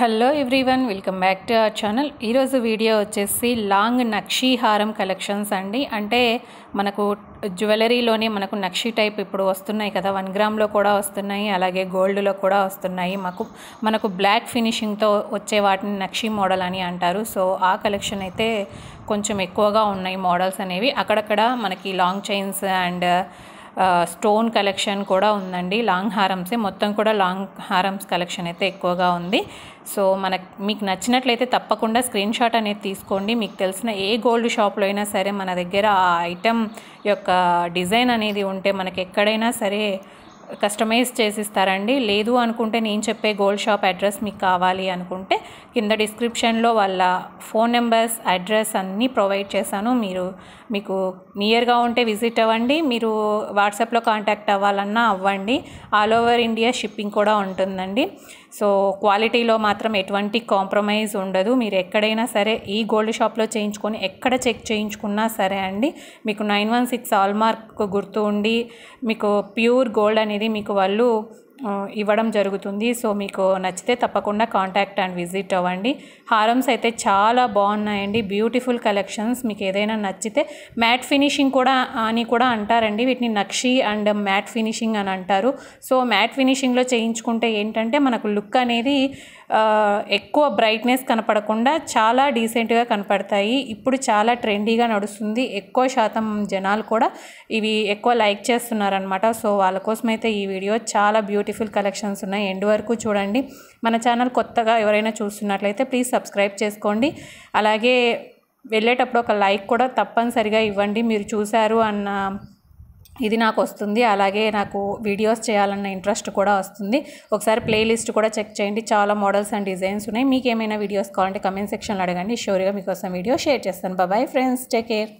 hello everyone welcome back to our channel ఈరోజు video వచ్చేసి long నక్షీహారం కలెక్షన్స్ అండి అంటే మనకు జ్యువెలరీలోనే మనకు నక్షి టైప్ ఇప్పుడు వస్తున్నాయి కదా వన్ గ్రామ్లో కూడా వస్తున్నాయి అలాగే గోల్డ్లో కూడా వస్తున్నాయి మాకు మనకు బ్లాక్ ఫినిషింగ్తో వచ్చే వాటిని నక్షి మోడల్ అని అంటారు సో ఆ కలెక్షన్ అయితే కొంచెం ఎక్కువగా ఉన్నాయి మోడల్స్ అనేవి అక్కడక్కడ మనకి long chains and stone collection కూడా ఉందండి లాంగ్ హారమ్సే మొత్తం కూడా లాంగ్ హారమ్స్ కలెక్షన్ అయితే ఎక్కువగా ఉంది సో మన మీకు నచ్చినట్లయితే తప్పకుండా స్క్రీన్ షాట్ అనేది తీసుకోండి మీకు తెలిసిన ఏ గోల్డ్ షాప్లో అయినా సరే మన దగ్గర ఆ ఐటెం యొక్క డిజైన్ అనేది ఉంటే మనకి ఎక్కడైనా సరే కస్టమైజ్ చేసిస్తారండి లేదు అనుకుంటే నేను చెప్పే గోల్డ్ షాప్ అడ్రస్ మీకు కావాలి అనుకుంటే కింద డిస్క్రిప్షన్లో వాళ్ళ ఫోన్ నెంబర్స్ అడ్రస్ అన్నీ ప్రొవైడ్ చేశాను మీరు మీకు నియర్గా ఉంటే విజిట్ అవ్వండి మీరు వాట్సాప్లో కాంటాక్ట్ అవ్వాలన్నా అవ్వండి ఆల్ ఓవర్ ఇండియా షిప్పింగ్ కూడా ఉంటుందండి సో క్వాలిటీలో మాత్రం ఎటువంటి కాంప్రమైజ్ ఉండదు మీరు ఎక్కడైనా సరే ఈ గోల్డ్ షాప్లో చేయించుకొని ఎక్కడ చెక్ చేయించుకున్నా సరే అండి మీకు నైన్ వన్ సిక్స్ హాల్మార్క్ గుర్తు ఉండి మీకు ప్యూర్ గోల్డ్ అనేది మీకు వాళ్ళు ఇవ్వడం జరుగుతుంది సో మీకు నచ్చితే తప్పకుండా కాంటాక్ట్ అండ్ విజిట్ అవ్వండి హారమ్స్ అయితే చాలా బాగున్నాయండి బ్యూటిఫుల్ కలెక్షన్స్ మీకు ఏదైనా నచ్చితే మ్యాట్ ఫినిషింగ్ కూడా అని కూడా అంటారండి వీటిని నక్షి అండ్ మ్యాట్ ఫినిషింగ్ అని అంటారు సో మ్యాట్ ఫినిషింగ్లో చేయించుకుంటే ఏంటంటే మనకు లుక్ అనేది ఎక్కువ బ్రైట్నెస్ కనపడకుండా చాలా డీసెంట్గా కనపడతాయి ఇప్పుడు చాలా ట్రెండీగా నడుస్తుంది ఎక్కువ శాతం జనాలు కూడా ఇవి ఎక్కువ లైక్ చేస్తున్నారనమాట సో వాళ్ళ కోసం అయితే ఈ వీడియో చాలా బ్యూటిఫుల్ కలెక్షన్స్ ఉన్నాయి ఎండ్ వరకు చూడండి మన ఛానల్ కొత్తగా ఎవరైనా చూస్తున్నట్లయితే ప్లీజ్ సబ్స్క్రైబ్ చేసుకోండి అలాగే వెళ్ళేటప్పుడు ఒక లైక్ కూడా తప్పనిసరిగా ఇవ్వండి మీరు చూశారు అన్న ఇది నాకు వస్తుంది అలాగే నాకు వీడియోస్ చేయాలన్న ఇంట్రెస్ట్ కూడా వస్తుంది ఒకసారి ప్లేలిస్ట్ కూడా చెక్ చేయండి చాలా మోడల్స్ అండ్ డిజైన్స్ ఉన్నాయి మీకు ఏమైనా వీడియోస్ కావాలంటే కమెంట్ సెక్షన్లో అడగండి షోర్గా మీకోసం వీడియో షేర్ చేస్తాను బాబాయ్ ఫ్రెండ్స్ టేక్ కేర్